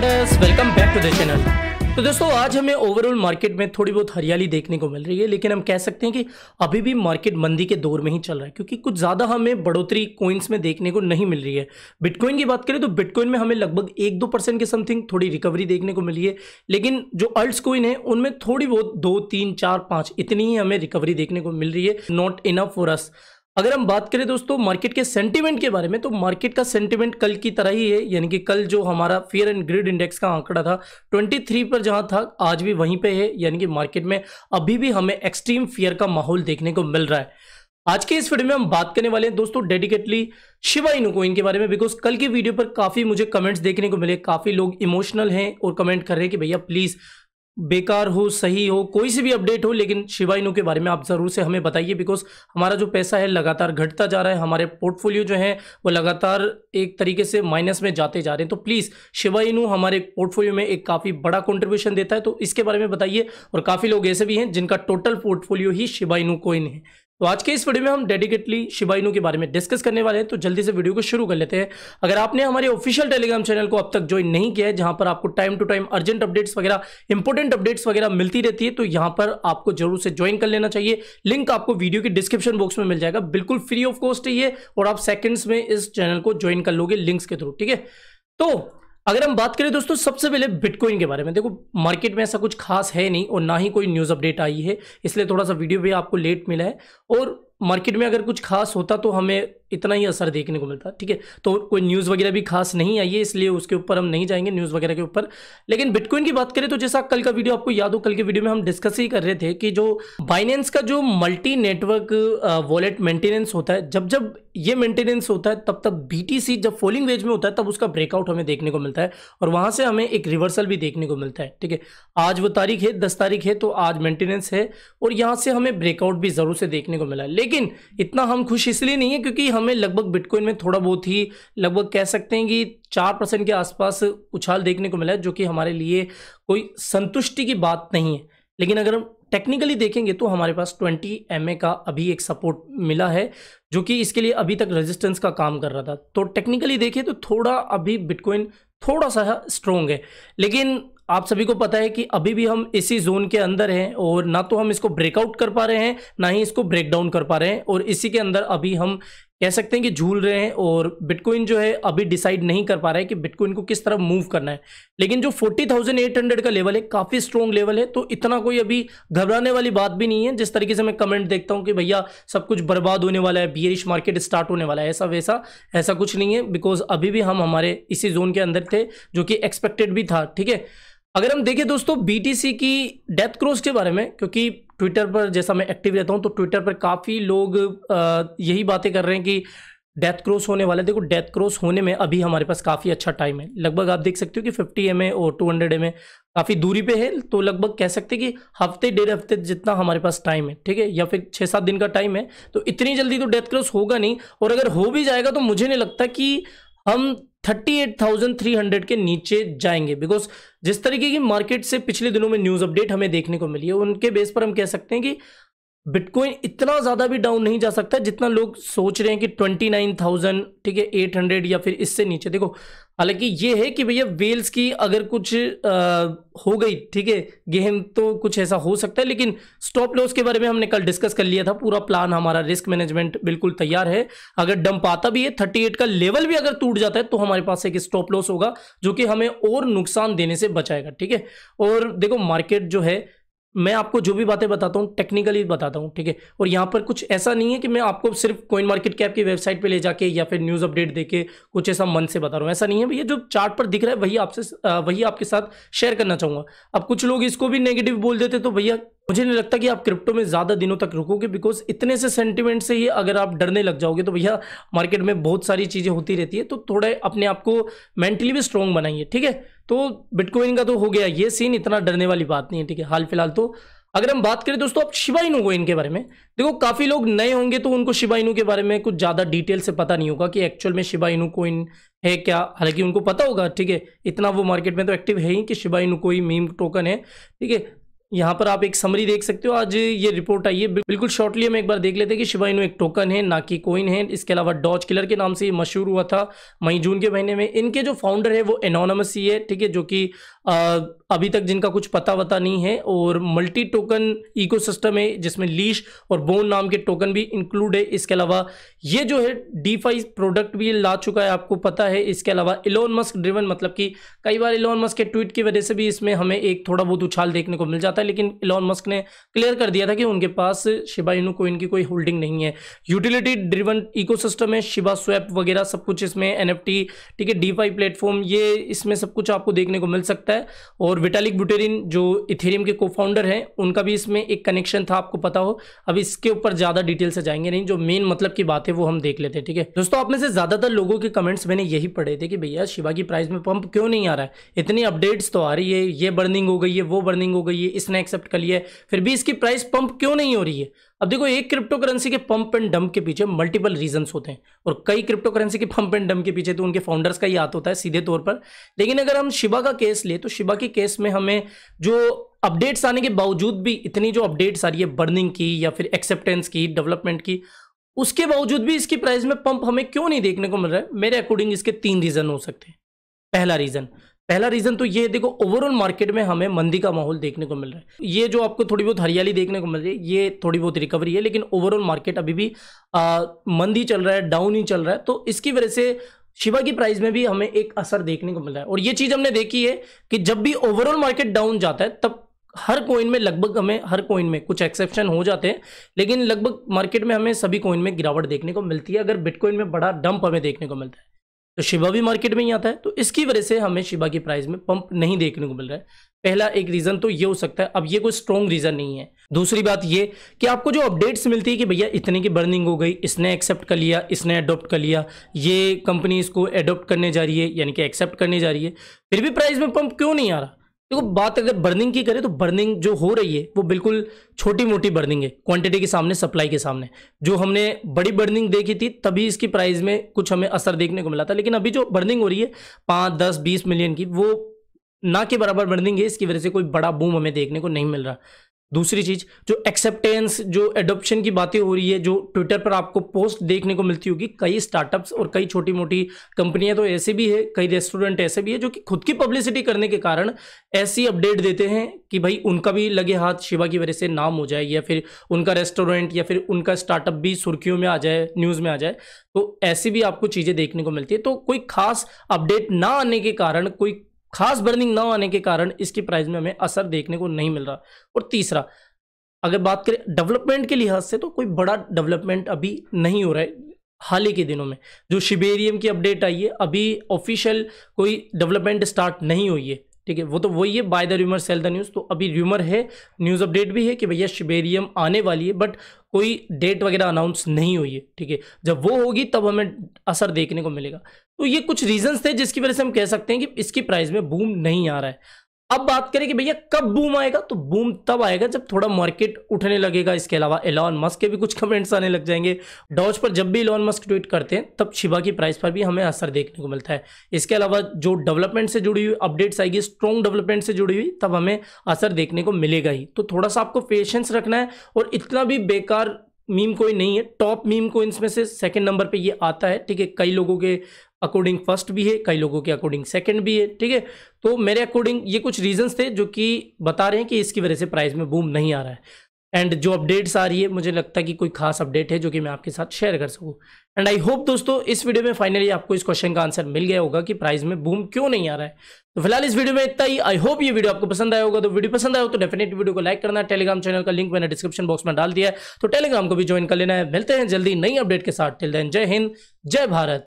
traders welcome back to the channel तो दोस्तों आज हमें ओवरऑल मार्केट में थोड़ी बहुत हरियाली देखने को मिल रही है लेकिन हम कह सकते हैं कि अभी भी मार्केट मंदी के दौर में ही चल रहा है क्योंकि कुछ ज़्यादा हमें बढ़ोतरी कोइंस में देखने को नहीं मिल रही है बिटकॉइन की बात करें तो बिटकॉइन में हमें लगभग एक दो परसेंट के समथिंग थोड़ी रिकवरी देखने को मिली है लेकिन जो अल्ट्स कोइन है उनमें थोड़ी बहुत दो तीन चार पाँच इतनी ही हमें रिकवरी देखने को मिल रही है नॉट इनफ फॉर अस अगर हम बात करें दोस्तों मार्केट के सेंटीमेंट के बारे में तो मार्केट का सेंटीमेंट कल की तरह ही है यानी कि कल जो हमारा फियर एंड ग्रिड इंडेक्स का आंकड़ा था 23 पर जहां था आज भी वहीं पे है यानी कि मार्केट में अभी भी हमें एक्सट्रीम फियर का माहौल देखने को मिल रहा है आज के इस वीडियो में हम बात करने वाले हैं दोस्तों डेडिकेटली शिवा इनू इनके के बारे में बिकॉज कल की वीडियो पर काफी मुझे कमेंट्स देखने को मिले काफी लोग इमोशनल हैं और कमेंट कर रहे हैं कि भैया प्लीज बेकार हो सही हो कोई सी भी अपडेट हो लेकिन शिवा के बारे में आप ज़रूर से हमें बताइए बिकॉज हमारा जो पैसा है लगातार घटता जा रहा है हमारे पोर्टफोलियो जो है वो लगातार एक तरीके से माइनस में जाते जा रहे हैं तो प्लीज़ शिवा हमारे पोर्टफोलियो में एक काफ़ी बड़ा कॉन्ट्रीब्यूशन देता है तो इसके बारे में बताइए और काफ़ी लोग ऐसे भी हैं जिनका टोटल पोर्टफोलियो ही शिवाइनू कोइन है तो आज के इस वीडियो में हम डेडिकेटली शिवाइनू के बारे में डिस्कस करने वाले हैं तो जल्दी से वीडियो को शुरू कर लेते हैं अगर आपने हमारे ऑफिशियल टेलीग्राम चैनल को अब तक ज्वाइन नहीं किया है जहां पर आपको time to time urgent updates वगैरह इंपॉर्टेंट अपडेट्स वगैरह मिलती रहती है तो यहां पर आपको जरूर से ज्वाइन कर लेना चाहिए लिंक आपको वीडियो के डिस्क्रिप्शन बॉक्स में मिल जाएगा बिल्कुल फ्री ऑफ कॉस्ट है ये और आप सेकेंड्स में इस चैनल को ज्वाइन कर लोगे लिंक्स के थ्रू ठीक है तो अगर हम बात करें दोस्तों सबसे पहले बिटकॉइन के बारे में देखो मार्केट में ऐसा कुछ खास है नहीं और ना ही कोई न्यूज़ अपडेट आई है इसलिए थोड़ा सा वीडियो भी आपको लेट मिला है और मार्केट में अगर कुछ खास होता तो हमें इतना ही असर देखने को मिलता है ठीक है तो कोई न्यूज़ वगैरह भी खास नहीं आई है इसलिए उसके ऊपर हम नहीं जाएंगे न्यूज़ वगैरह के ऊपर लेकिन बिटकॉइन की बात करें तो जैसा कल का वीडियो आपको याद हो कल के वीडियो में हम डिस्कस ही कर रहे थे कि जो बाइनेंस का जो मल्टी नेटवर्क वॉलेट मेंटेनेंस होता है जब जब ये मेंटेनेंस होता है तब तब बीटीसी जब फॉलिंग वेज में होता है तब उसका ब्रेकआउट हमें देखने को मिलता है और वहां से हमें एक रिवर्सल भी देखने को मिलता है ठीक है आज वो तारीख है दस तारीख है तो आज मेंटेनेंस है और यहाँ से हमें ब्रेकआउट भी जरूर से देखने को मिला लेकिन इतना हम खुश इसलिए नहीं है क्योंकि हम हमें लगभग बिटकॉइन में थोड़ा बहुत ही लगभग कह सकते हैं कि चार परसेंट के आसपास उछाल देखने को मिला है जो कि हमारे लिए कोई संतुष्टि की बात नहीं है लेकिन अगर हम टेक्निकली देखेंगे तो हमारे पास 20 एम का अभी एक सपोर्ट मिला है जो कि इसके लिए अभी तक रेजिस्टेंस का काम कर रहा था तो टेक्निकली देखें तो थोड़ा अभी बिटकॉइन थोड़ा सा स्ट्रोंग है लेकिन आप सभी को पता है कि अभी भी हम इसी जोन के अंदर हैं और ना तो हम इसको ब्रेकआउट कर पा रहे हैं ना ही इसको ब्रेकडाउन कर पा रहे हैं और इसी के अंदर अभी हम कह सकते हैं कि झूल रहे हैं और बिटकॉइन जो है अभी डिसाइड नहीं कर पा रहा है कि बिटकॉइन को किस तरफ मूव करना है लेकिन जो 40,800 का लेवल है काफ़ी स्ट्रॉन्ग लेवल है तो इतना कोई अभी घबराने वाली बात भी नहीं है जिस तरीके से मैं कमेंट देखता हूँ कि भैया सब कुछ बर्बाद होने वाला है बियरिश मार्केट स्टार्ट होने वाला है ऐसा वैसा ऐसा कुछ नहीं है बिकॉज अभी भी हम हमारे इसी जोन के अंदर थे जो कि एक्सपेक्टेड भी था ठीक है अगर हम देखें दोस्तों बीटीसी की डेथ क्रॉस के बारे में क्योंकि ट्विटर पर जैसा मैं एक्टिव रहता हूं तो ट्विटर पर काफ़ी लोग यही बातें कर रहे हैं कि डेथ क्रॉस होने वाला देखो डेथ क्रॉस होने में अभी हमारे पास काफ़ी अच्छा टाइम है लगभग आप देख सकते हो कि 50 एम और 200 हंड्रेड एम काफ़ी दूरी पे है तो लगभग कह सकते हैं कि हफ्ते डेढ़ हफ्ते जितना हमारे पास टाइम है ठीक है या फिर छः सात दिन का टाइम है तो इतनी जल्दी तो डेथ क्रॉस होगा नहीं और अगर हो भी जाएगा तो मुझे नहीं लगता कि हम 38,300 के नीचे जाएंगे बिकॉज जिस तरीके की मार्केट से पिछले दिनों में न्यूज़ अपडेट हमें देखने को मिली है उनके बेस पर हम कह सकते हैं कि बिटकॉइन इतना ज़्यादा भी डाउन नहीं जा सकता जितना लोग सोच रहे हैं कि ट्वेंटी नाइन थाउजेंड ठीक है एट हंड्रेड या फिर इससे नीचे देखो हालांकि ये है कि भैया वेल्स की अगर कुछ आ, हो गई ठीक है गेम तो कुछ ऐसा हो सकता है लेकिन स्टॉप लॉस के बारे में हमने कल डिस्कस कर लिया था पूरा प्लान हमारा रिस्क मैनेजमेंट बिल्कुल तैयार है अगर डंप आता भी है थर्टी एट का लेवल भी अगर टूट जाता है तो हमारे पास एक स्टॉप लॉस होगा जो कि हमें और नुकसान देने से बचाएगा ठीक है और देखो मार्केट जो है मैं आपको जो भी बातें बताता हूँ टेक्निकली बताता हूँ ठीक है और यहाँ पर कुछ ऐसा नहीं है कि मैं आपको सिर्फ कोइन मार्केट कैप की वेबसाइट पे ले जाके या फिर न्यूज़ अपडेट देके कुछ ऐसा मन से बता रहा हूँ ऐसा नहीं है भैया जो चार्ट पर दिख रहा है वही आपसे वही आपके साथ शेयर करना चाहूँगा अब कुछ लोग इसको भी नेगेटिव बोल देते तो भैया मुझे नहीं लगता कि आप क्रिप्टो में ज़्यादा दिनों तक रुकोगे बिकॉज इतने से सेंटिमेंट से ही अगर आप डरने लग जाओगे तो भैया मार्केट में बहुत सारी चीज़ें होती रहती है तो थोड़े अपने आप को मेंटली भी स्ट्रॉन्ग बनाइए ठीक है तो बिटकॉइन का तो हो गया ये सीन इतना डरने वाली बात नहीं है ठीक है हाल फिलहाल तो अगर हम बात करें दोस्तों आप शिवा इनू को इनके बारे में देखो काफ़ी लोग नए होंगे तो उनको शिवाइनू के बारे में कुछ ज़्यादा डिटेल से पता नहीं होगा कि एक्चुअल में शिवा कोइन है क्या हालांकि उनको पता होगा ठीक है इतना वो मार्केट में तो एक्टिव है ही कि शिवा कोई मीम टोकन है ठीक है यहाँ पर आप एक समरी देख सकते हो आज ये रिपोर्ट आई है बिल्कुल शॉर्टली हम एक बार देख लेते हैं कि शिवाइनो एक टोकन है ना कि कोइन है इसके अलावा डॉज किलर के नाम से ये मशहूर हुआ था मई जून के महीने में इनके जो फाउंडर है वो एनोनमस ही है ठीक है जो कि अभी तक जिनका कुछ पता वता नहीं है और मल्टी टोकन इकोसिस्टम है जिसमें लीश और बोन नाम के टोकन भी इंक्लूड है इसके अलावा ये जो है डी प्रोडक्ट भी ला चुका है आपको पता है इसके अलावा इलोन मस्क ड्रिवन मतलब कि कई बार इलोन मस्क के ट्वीट की वजह से भी इसमें हमें एक थोड़ा बहुत उछाल देखने को मिल जाता है लेकिन इलोन मस्क ने क्लियर कर दिया था कि उनके पास शिबा इनू कोइन की कोई होल्डिंग नहीं है यूटिलिटी ड्रिवन इको है शिबा स्वैप वगैरह सब कुछ इसमें एन ठीक है डी प्लेटफॉर्म ये इसमें सब कुछ आपको देखने को मिल सकता है सकता है और विटालिक बुटेरिन जो इथेरियम के कोफाउंडर हैं उनका भी इसमें एक कनेक्शन था आपको पता हो अब इसके ऊपर ज़्यादा डिटेल से जाएंगे नहीं जो मेन मतलब की बात है वो हम देख लेते हैं ठीक है दोस्तों आप में से ज़्यादातर लोगों के कमेंट्स मैंने यही पढ़े थे कि भैया शिवा की प्राइस में पंप क्यों नहीं आ रहा है इतनी अपडेट्स तो आ रही है ये बर्निंग हो गई है वो बर्निंग हो गई है इसने एक्सेप्ट कर लिया है फिर भी इसकी प्राइस पंप क्यों नहीं हो रही है अब देखो एक क्रिप्टो करेंसी के पंप एंड डंप के पीछे मल्टीपल रीजंस होते हैं और कई क्रिप्टो करेंसी के पंप एंड डंप के पीछे तो उनके फाउंडर्स का ही हाथ होता है सीधे तौर पर लेकिन अगर हम शिबा का केस ले तो शिबा के केस में हमें जो अपडेट्स आने के बावजूद भी इतनी जो अपडेट्स आ रही है बर्निंग की या फिर एक्सेप्टेंस की डेवलपमेंट की उसके बावजूद भी इसकी प्राइस में पंप हमें क्यों नहीं देखने को मिल रहा है मेरे अकॉर्डिंग इसके तीन रीज़न हो सकते हैं पहला रीज़न पहला रीज़न तो ये देखो ओवरऑल मार्केट में हमें मंदी का माहौल देखने को मिल रहा है ये जो आपको थोड़ी बहुत हरियाली देखने को मिल रही है ये थोड़ी बहुत रिकवरी है लेकिन ओवरऑल मार्केट अभी भी आ, मंदी चल रहा है डाउन ही चल रहा है तो इसकी वजह से शिवा की प्राइस में भी हमें एक असर देखने को मिल रहा है और ये चीज़ हमने देखी है कि जब भी ओवरऑल मार्केट डाउन जाता है तब हर कोइन में लगभग हमें हर कोइन में कुछ एक्सेप्शन हो जाते हैं लेकिन लगभग मार्केट में हमें सभी कोइन में गिरावट देखने को मिलती है अगर बिटकॉइन में बड़ा डंप हमें देखने को मिलता है तो शिबा भी मार्केट में ही आता है तो इसकी वजह से हमें शिबा की प्राइस में पंप नहीं देखने को मिल रहा है पहला एक रीज़न तो ये हो सकता है अब ये कोई स्ट्रॉन्ग रीज़न नहीं है दूसरी बात ये कि आपको जो अपडेट्स मिलती है कि भैया इतने की बर्निंग हो गई इसने एक्सेप्ट कर लिया इसने अडोप्ट कर लिया ये कंपनी इसको एडोप्ट करने जा रही है यानी कि एक्सेप्ट करने जा रही है फिर भी प्राइस में पंप क्यों नहीं आ रहा देखो बात अगर बर्निंग की करें तो बर्निंग जो हो रही है वो बिल्कुल छोटी मोटी बर्निंग है क्वांटिटी के सामने सप्लाई के सामने जो हमने बड़ी बर्निंग देखी थी तभी इसकी प्राइस में कुछ हमें असर देखने को मिला था लेकिन अभी जो बर्निंग हो रही है पाँच दस बीस मिलियन की वो ना के बराबर बर्निंग है इसकी वजह से कोई बड़ा बूम हमें देखने को नहीं मिल रहा दूसरी चीज जो एक्सेप्टेंस जो एडोप्शन की बातें हो रही है जो ट्विटर पर आपको पोस्ट देखने को मिलती होगी कई स्टार्टअप्स और कई छोटी मोटी कंपनियां तो ऐसे भी है कई रेस्टोरेंट ऐसे भी है जो कि खुद की पब्लिसिटी करने के कारण ऐसी अपडेट देते हैं कि भाई उनका भी लगे हाथ शिवा की वजह से नाम हो जाए या फिर उनका रेस्टोरेंट या फिर उनका स्टार्टअप भी सुर्खियों में आ जाए न्यूज़ में आ जाए तो ऐसी भी आपको चीज़ें देखने को मिलती है तो कोई खास अपडेट ना आने के कारण कोई खास बर्निंग ना आने के कारण इसकी प्राइस में हमें असर देखने को नहीं मिल रहा और तीसरा अगर बात करें डेवलपमेंट के लिहाज से तो कोई बड़ा डेवलपमेंट अभी नहीं हो रहा है हाल ही के दिनों में जो शिबेरियम की अपडेट आई है अभी ऑफिशियल कोई डेवलपमेंट स्टार्ट नहीं हुई है ठीक है वो तो वही है buy the rumour sell the news तो अभी र्यूमर है न्यूज़ अपडेट भी है कि भैया शिबेरियम आने वाली है बट कोई डेट वगैरह अनाउंस नहीं हुई है ठीक है जब वो होगी तब हमें असर देखने को मिलेगा तो ये कुछ रीजंस थे जिसकी वजह से हम कह सकते हैं कि इसकी प्राइस में बूम नहीं आ रहा है अब बात करें कि भैया कब बूम आएगा तो बूम तब आएगा जब थोड़ा मार्केट उठने लगेगा इसके अलावा एलॉन मस्क के भी कुछ कमेंट्स आने लग जाएंगे डॉज पर जब भी एलॉन मस्क ट्वीट करते हैं तब शिबा की प्राइस पर भी हमें असर देखने को मिलता है इसके अलावा जो डेवलपमेंट से जुड़ी हुई अपडेट्स आएगी स्ट्रॉन्ग डेवलपमेंट से जुड़ी हुई तब हमें असर देखने को मिलेगा ही तो थोड़ा सा आपको पेशेंस रखना है और इतना भी बेकार मीम कोई नहीं है टॉप मीम को इनमें से सेकंड नंबर पे ये आता है ठीक है कई लोगों के अकॉर्डिंग फर्स्ट भी है कई लोगों के अकॉर्डिंग सेकंड भी है ठीक है तो मेरे अकॉर्डिंग ये कुछ रीजंस थे जो कि बता रहे हैं कि इसकी वजह से प्राइस में बूम नहीं आ रहा है एंड जो अपडेट्स आ रही है मुझे लगता है कि कोई खास अपडेट है जो कि मैं आपके साथ शेयर कर सकूँ एंड आई होप दोस्तों इस वीडियो में फाइनली आपको इस क्वेश्चन का आंसर मिल गया होगा कि प्राइस में बूम क्यों नहीं आ रहा है तो फिलहाल इस वीडियो में इतना ही आई होप ये वीडियो आपको पसंद आया होगा तो वीडियो पसंद आया हो तो डेफिनेटली वीडियो को लाइक करना टेलीग्राम चैनल का लिंक मैंने डिस्क्रिप्शन बॉक्स में डाल दिया है तो टेलीग्राम को भी ज्वाइन कर लेना है मिलते हैं जल्दी नई अपडेट के साथ टिल देन जय हिंद जय भारत